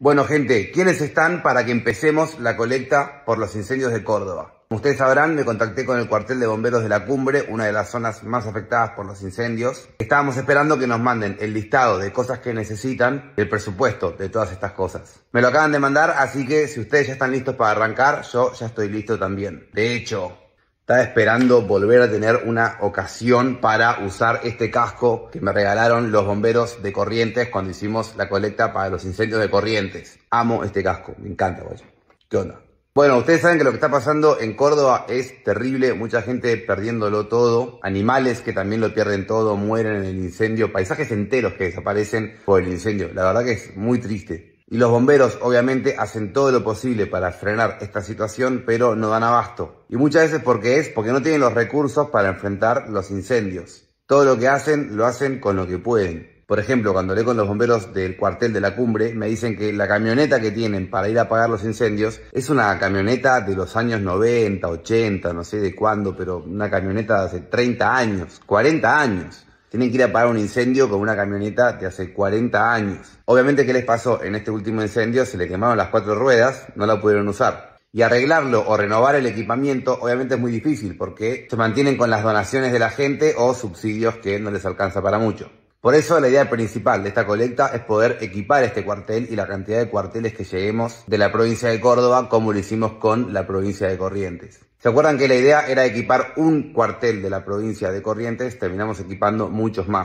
Bueno, gente, ¿quiénes están para que empecemos la colecta por los incendios de Córdoba? Como ustedes sabrán, me contacté con el cuartel de bomberos de la cumbre, una de las zonas más afectadas por los incendios. Estábamos esperando que nos manden el listado de cosas que necesitan y el presupuesto de todas estas cosas. Me lo acaban de mandar, así que si ustedes ya están listos para arrancar, yo ya estoy listo también. De hecho, estaba esperando volver a tener una ocasión para usar este casco que me regalaron los bomberos de Corrientes cuando hicimos la colecta para los incendios de Corrientes. Amo este casco, me encanta, ¿Qué onda? Bueno, ustedes saben que lo que está pasando en Córdoba es terrible, mucha gente perdiéndolo todo, animales que también lo pierden todo, mueren en el incendio, paisajes enteros que desaparecen por el incendio. La verdad que es muy triste. Y los bomberos obviamente hacen todo lo posible para frenar esta situación, pero no dan abasto. Y muchas veces porque es porque no tienen los recursos para enfrentar los incendios. Todo lo que hacen lo hacen con lo que pueden. Por ejemplo, cuando hablé con los bomberos del cuartel de la cumbre, me dicen que la camioneta que tienen para ir a apagar los incendios es una camioneta de los años 90, 80, no sé de cuándo, pero una camioneta de hace 30 años, 40 años tienen que ir a parar un incendio con una camioneta de hace 40 años. Obviamente, ¿qué les pasó? En este último incendio se le quemaron las cuatro ruedas, no la pudieron usar. Y arreglarlo o renovar el equipamiento obviamente es muy difícil porque se mantienen con las donaciones de la gente o subsidios que no les alcanza para mucho. Por eso la idea principal de esta colecta es poder equipar este cuartel y la cantidad de cuarteles que lleguemos de la provincia de Córdoba como lo hicimos con la provincia de Corrientes. ¿Se acuerdan que la idea era equipar un cuartel de la provincia de Corrientes? Terminamos equipando muchos más.